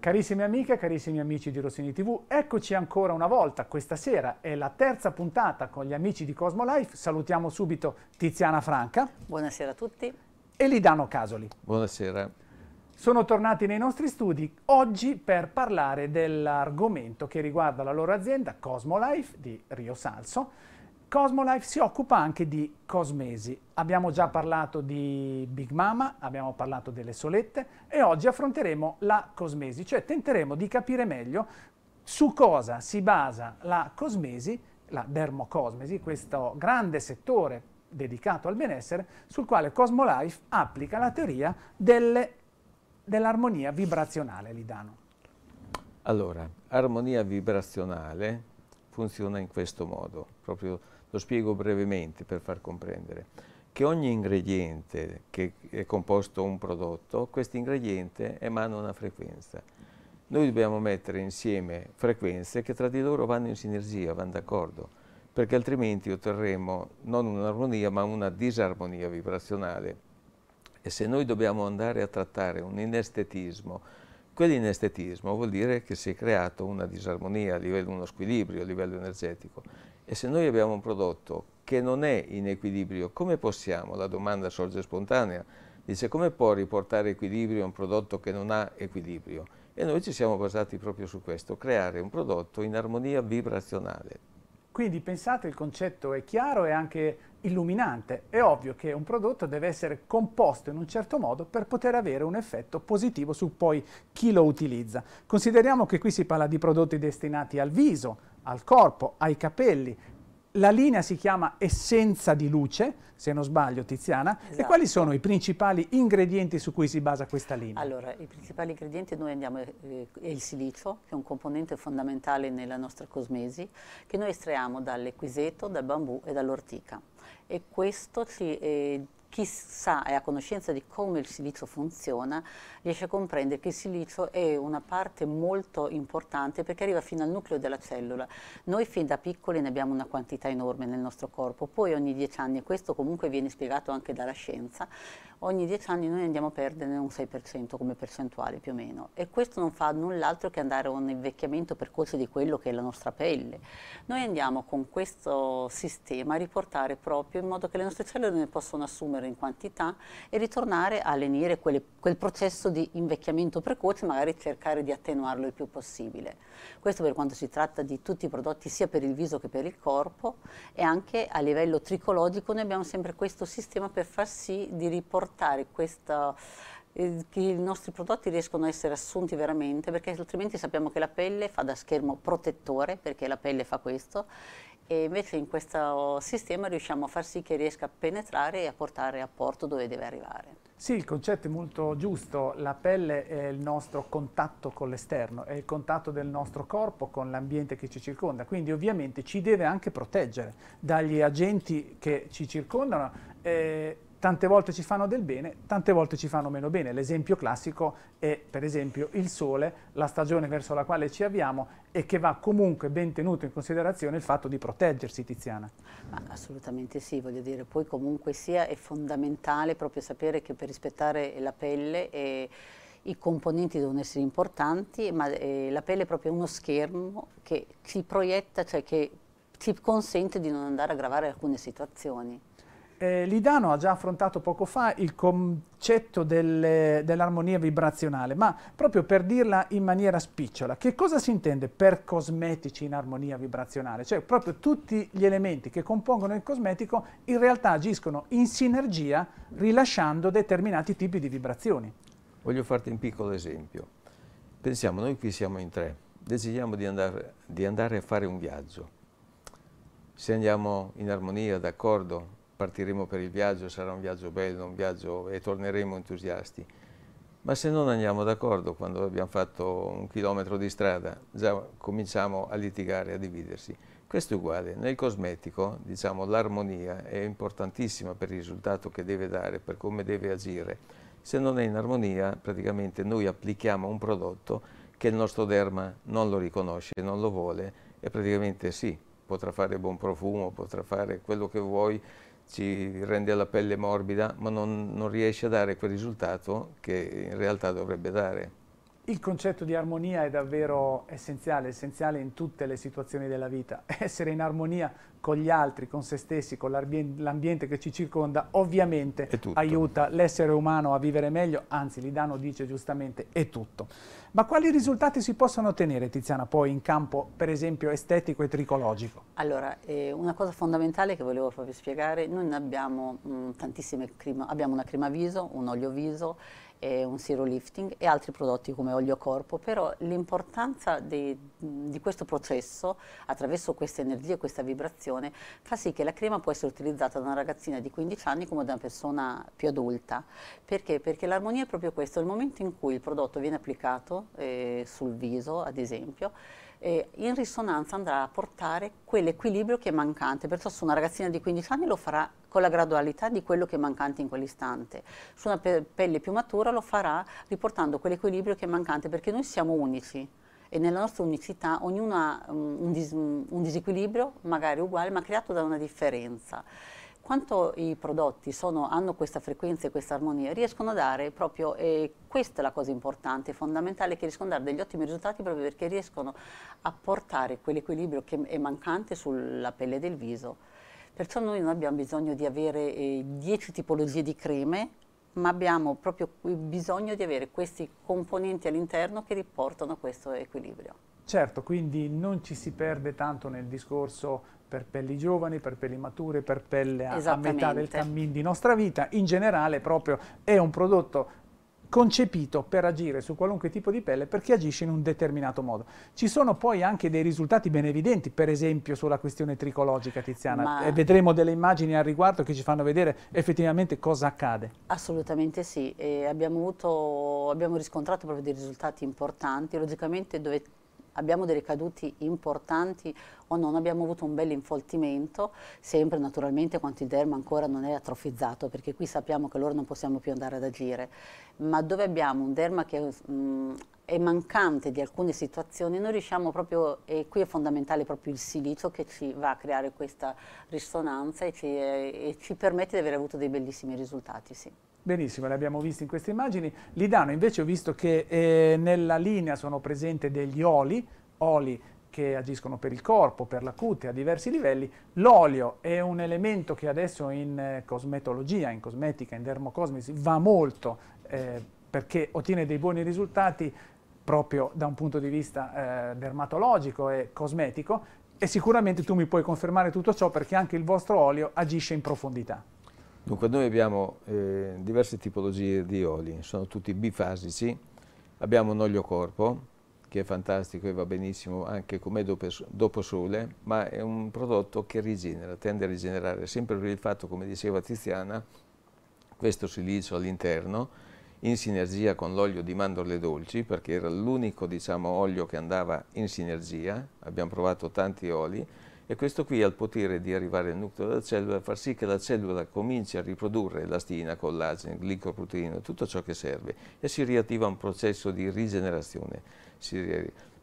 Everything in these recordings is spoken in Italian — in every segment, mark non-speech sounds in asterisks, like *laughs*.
Carissime amiche, carissimi amici di Rossini TV, eccoci ancora una volta. Questa sera è la terza puntata con gli amici di Cosmo Life. Salutiamo subito Tiziana Franca. Buonasera a tutti. E Lidano Casoli. Buonasera. Sono tornati nei nostri studi oggi per parlare dell'argomento che riguarda la loro azienda Cosmo Life di Rio Salso Cosmolife si occupa anche di cosmesi. Abbiamo già parlato di Big Mama, abbiamo parlato delle solette e oggi affronteremo la cosmesi, cioè tenteremo di capire meglio su cosa si basa la cosmesi, la dermocosmesi, questo grande settore dedicato al benessere, sul quale Cosmolife applica la teoria dell'armonia vibrazionale, Lidano. Allora, armonia vibrazionale funziona in questo modo, proprio lo spiego brevemente per far comprendere che ogni ingrediente che è composto un prodotto, questo ingrediente emana una frequenza. Noi dobbiamo mettere insieme frequenze che tra di loro vanno in sinergia, vanno d'accordo, perché altrimenti otterremo non un'armonia ma una disarmonia vibrazionale. E se noi dobbiamo andare a trattare un inestetismo, quell'inestetismo vuol dire che si è creato una disarmonia a livello, uno squilibrio a livello energetico. E se noi abbiamo un prodotto che non è in equilibrio, come possiamo, la domanda sorge spontanea, dice come può riportare equilibrio un prodotto che non ha equilibrio? E noi ci siamo basati proprio su questo, creare un prodotto in armonia vibrazionale. Quindi pensate, il concetto è chiaro e anche illuminante. È ovvio che un prodotto deve essere composto in un certo modo per poter avere un effetto positivo su poi chi lo utilizza. Consideriamo che qui si parla di prodotti destinati al viso, al corpo, ai capelli. La linea si chiama essenza di luce, se non sbaglio Tiziana, esatto. e quali sono i principali ingredienti su cui si basa questa linea? Allora, i principali ingredienti noi andiamo, eh, è il silicio, che è un componente fondamentale nella nostra cosmesi, che noi estraiamo dall'equiseto, dal bambù e dall'ortica e questo ci, eh, chi sa e ha conoscenza di come il silicio funziona riesce a comprendere che il silicio è una parte molto importante perché arriva fino al nucleo della cellula. Noi fin da piccoli ne abbiamo una quantità enorme nel nostro corpo, poi ogni dieci anni, e questo comunque viene spiegato anche dalla scienza, ogni 10 anni noi andiamo a perdere un 6% come percentuale più o meno e questo non fa null'altro che andare a un invecchiamento percorso di quello che è la nostra pelle. Noi andiamo con questo sistema a riportare proprio in modo che le nostre cellule ne possono assumere in quantità e ritornare a lenire quelle, quel processo di invecchiamento precoce, magari cercare di attenuarlo il più possibile. Questo per quanto si tratta di tutti i prodotti sia per il viso che per il corpo e anche a livello tricologico noi abbiamo sempre questo sistema per far sì di riportare portare questo, eh, che i nostri prodotti riescono a essere assunti veramente, perché altrimenti sappiamo che la pelle fa da schermo protettore, perché la pelle fa questo, e invece in questo sistema riusciamo a far sì che riesca a penetrare e a portare a porto dove deve arrivare. Sì, il concetto è molto giusto, la pelle è il nostro contatto con l'esterno, è il contatto del nostro corpo con l'ambiente che ci circonda, quindi ovviamente ci deve anche proteggere dagli agenti che ci circondano. Eh, tante volte ci fanno del bene, tante volte ci fanno meno bene. L'esempio classico è per esempio il sole, la stagione verso la quale ci avviamo e che va comunque ben tenuto in considerazione il fatto di proteggersi, Tiziana. Ma assolutamente sì, voglio dire, poi comunque sia è fondamentale proprio sapere che per rispettare la pelle è eh, i componenti devono essere importanti, ma eh, la pelle è proprio uno schermo che si proietta, cioè che ci consente di non andare a gravare alcune situazioni. Eh, Lidano ha già affrontato poco fa il concetto del, dell'armonia vibrazionale, ma proprio per dirla in maniera spicciola, che cosa si intende per cosmetici in armonia vibrazionale? Cioè proprio tutti gli elementi che compongono il cosmetico in realtà agiscono in sinergia rilasciando determinati tipi di vibrazioni. Voglio farti un piccolo esempio. Pensiamo, noi qui siamo in tre, decidiamo di andare, di andare a fare un viaggio. Se andiamo in armonia, d'accordo, partiremo per il viaggio, sarà un viaggio bello, un viaggio e torneremo entusiasti. Ma se non andiamo d'accordo quando abbiamo fatto un chilometro di strada, già cominciamo a litigare, a dividersi. Questo è uguale, nel cosmetico diciamo, l'armonia è importantissima per il risultato che deve dare, per come deve agire. Se non è in armonia praticamente noi applichiamo un prodotto che il nostro derma non lo riconosce, non lo vuole e praticamente sì, potrà fare buon profumo, potrà fare quello che vuoi, ci rende la pelle morbida, ma non, non riesce a dare quel risultato che in realtà dovrebbe dare. Il concetto di armonia è davvero essenziale, essenziale in tutte le situazioni della vita. *laughs* Essere in armonia con gli altri, con se stessi, con l'ambiente che ci circonda, ovviamente aiuta l'essere umano a vivere meglio, anzi Lidano dice giustamente è tutto. Ma quali risultati si possono ottenere, Tiziana, poi in campo per esempio estetico e tricologico? Allora, eh, una cosa fondamentale che volevo farvi spiegare, noi abbiamo, mh, mm, tantissime crema, abbiamo una crema viso, un olio viso, e un zero lifting e altri prodotti come olio corpo, però l'importanza di, di, questo processo attraverso questa energia e questa vibrazione fa sì che la crema può essere utilizzata da una ragazzina di 15 anni come da una persona più adulta. Perché? Perché l'armonia è proprio questo, il momento in cui il prodotto viene applicato eh, sul viso ad esempio, eh, in risonanza andrà a portare quell'equilibrio che è mancante, perciò su una ragazzina di 15 anni lo farà con la gradualità di quello che è mancante in quell'istante, su una pe pelle più matura lo farà riportando quell'equilibrio che è mancante, perché noi siamo unici e nella nostra unicità ognuno ha um, un, dis un disequilibrio magari uguale ma creato da una differenza quanto i prodotti sono, hanno questa frequenza e questa armonia, riescono a dare proprio, e questa è la cosa importante, fondamentale, che riescono a dare degli ottimi risultati proprio perché riescono a portare quell'equilibrio che è mancante sulla pelle del viso. Perciò noi non abbiamo bisogno di avere eh, tipologie di creme, ma abbiamo proprio bisogno di avere questi componenti all'interno che riportano questo equilibrio. Certo, quindi non ci si perde tanto nel discorso per pelli giovani, per pelli mature, per pelle a, a metà del cammino di nostra vita. In generale proprio è un prodotto concepito per agire su qualunque tipo di pelle perché agisce in un determinato modo. Ci sono poi anche dei risultati ben evidenti, per esempio sulla questione tricologica, Tiziana, Ma... e vedremo delle immagini al riguardo che ci fanno vedere effettivamente cosa accade. Assolutamente sì, abbiamo, avuto, abbiamo, riscontrato proprio dei risultati importanti, logicamente dove abbiamo dei ricaduti importanti o non abbiamo avuto un bel infoltimento, sempre naturalmente quando il derma ancora non è atrofizzato, perché qui sappiamo che loro non possiamo più andare ad agire, ma dove abbiamo un derma che mh, mm, è mancante di alcune situazioni, noi riusciamo proprio, e qui è fondamentale proprio il silicio che ci va a creare questa risonanza e ci, eh, e ci permette di aver avuto dei bellissimi risultati. Sì. Benissimo, le abbiamo viste in queste immagini. Lidano invece ho visto che eh, nella linea sono presenti degli oli, oli che agiscono per il corpo, per la cute a diversi livelli. L'olio è un elemento che adesso in eh, cosmetologia, in cosmetica, in dermocosmesi va molto eh, perché ottiene dei buoni risultati proprio da un punto di vista eh, dermatologico e cosmetico e sicuramente tu mi puoi confermare tutto ciò perché anche il vostro olio agisce in profondità. Dunque noi abbiamo eh, diverse tipologie di oli, sono tutti bifasici, abbiamo un olio corpo che è fantastico e va benissimo anche come dopo sole, ma è un prodotto che rigenera, tende a rigenerare sempre per il fatto, come diceva Tiziana, questo silicio all'interno in sinergia con l'olio di mandorle dolci perché era l'unico diciamo, olio che andava in sinergia, abbiamo provato tanti oli e questo qui ha il potere di arrivare al nucleo della cellula, far sì che la cellula cominci a riprodurre elastina, collagene, glicoproteine, tutto ciò che serve e si riattiva un processo di rigenerazione.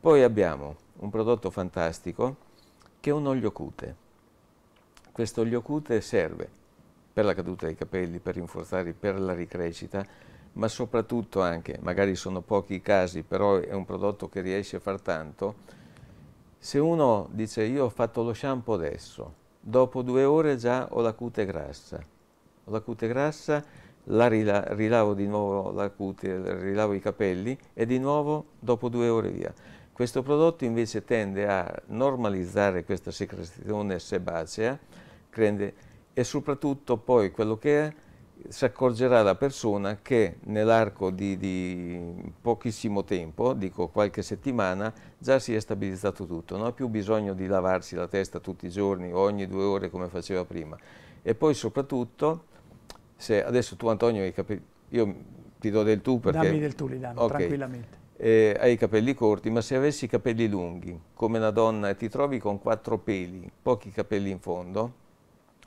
Poi abbiamo un prodotto fantastico che è un olio cute. Questo olio cute serve per la caduta dei capelli, per rinforzare, per la ricrescita, ma soprattutto anche, magari sono pochi i casi, però è un prodotto che riesce a far tanto, se uno dice io ho fatto lo shampoo adesso, dopo due ore già ho la cute grassa, ho la cute grassa, la rila rilavo di nuovo la cute, rilavo i capelli e di nuovo dopo due ore via. Questo prodotto invece tende a normalizzare questa secrezione sebacea, e soprattutto poi quello che è si accorgerà la persona che nell'arco di, di, pochissimo tempo, dico qualche settimana, già si è stabilizzato tutto, non ha più bisogno di lavarsi la testa tutti i giorni, o ogni due ore come faceva prima. E poi soprattutto, se adesso tu Antonio hai capito, io ti do del tu perché... Dammi del tu, li danno, okay. tranquillamente. Eh, hai i capelli corti, ma se avessi i capelli lunghi, come una donna, e ti trovi con quattro peli, pochi capelli in fondo,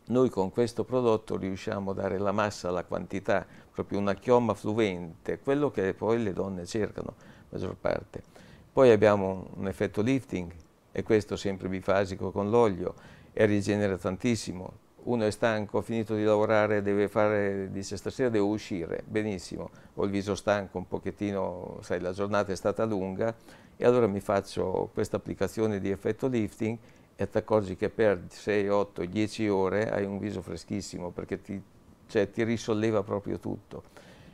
noi con questo prodotto riusciamo a dare la massa, la quantità, proprio una chioma fluente, quello che poi le donne cercano, maggior parte. Poi abbiamo un effetto lifting, e questo sempre bifasico con l'olio, e rigenera tantissimo. Uno è stanco, ha finito di lavorare, deve fare, dice stasera devo uscire, benissimo, ho il viso stanco un pochettino, sai la giornata è stata lunga, e allora mi faccio questa applicazione di effetto lifting e ti accorgi che per 6, 8, 10 ore hai un viso freschissimo perché ti, cioè, ti risolleva proprio tutto.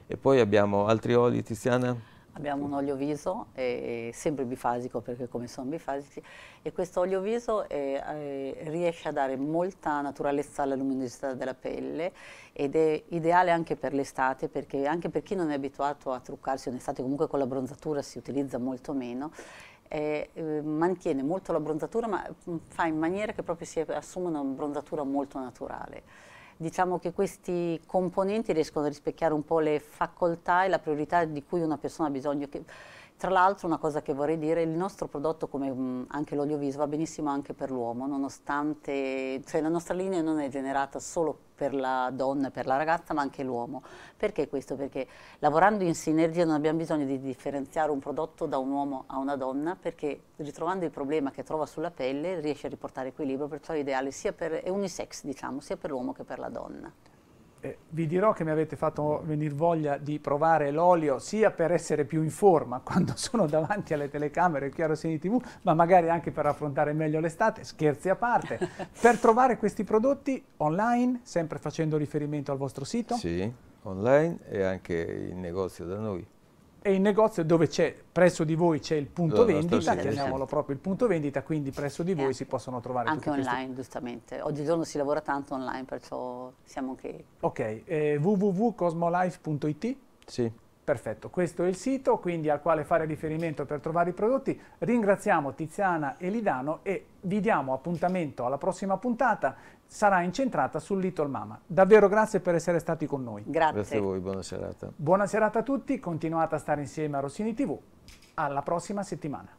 E poi abbiamo altri oli, Tiziana? Abbiamo un olio viso, eh, sempre bifasico perché come sono bifasici, e questo olio viso eh, eh, riesce a dare molta naturalezza alla luminosità della pelle ed è ideale anche per l'estate, perché anche per chi non è abituato a truccarsi in estate, comunque con la bronzatura si utilizza molto meno, eh, mantiene molto la bronzatura, ma mm, fa in maniera che proprio si assuma una bronzatura molto naturale. Diciamo che questi componenti riescono a rispecchiare un po' le facoltà e la priorità di cui una persona ha bisogno, che, tra l'altro una cosa che vorrei dire, il nostro prodotto come mm, anche l'olio va benissimo anche per l'uomo, nonostante cioè la nostra linea non è generata solo per la donna e per la ragazza, ma anche l'uomo. Perché questo? Perché lavorando in sinergia non abbiamo bisogno di differenziare un prodotto da un uomo a una donna, perché ritrovando il problema che trova sulla pelle riesce a riportare equilibrio, perciò è ideale sia per, è unisex, diciamo, sia per l'uomo che per la donna eh, vi dirò che mi avete fatto venire voglia di provare l'olio sia per essere più in forma *laughs* quando sono davanti alle telecamere chiaro chiarosini tv ma magari anche per affrontare meglio l'estate scherzi a parte *laughs* per trovare questi prodotti online sempre facendo riferimento al vostro sito sì online e anche in negozio da noi e il negozio dove c'è presso di voi c'è il punto eh, vendita, chiamiamolo proprio il punto vendita, quindi presso di voi eh, si possono trovare anche online, questi... giustamente. Oggigiorno si lavora tanto online, perciò siamo anche Ok, eh, www.cosmolife.it. Sì. Perfetto, questo è il sito quindi al quale fare riferimento per trovare i prodotti. Ringraziamo Tiziana e Lidano e vi diamo appuntamento alla prossima puntata, sarà incentrata sul Little Mama. Davvero grazie per essere stati con noi. Grazie. Grazie a voi, buona serata. Buona serata a tutti, continuate a stare insieme a Rossini TV. Alla prossima settimana.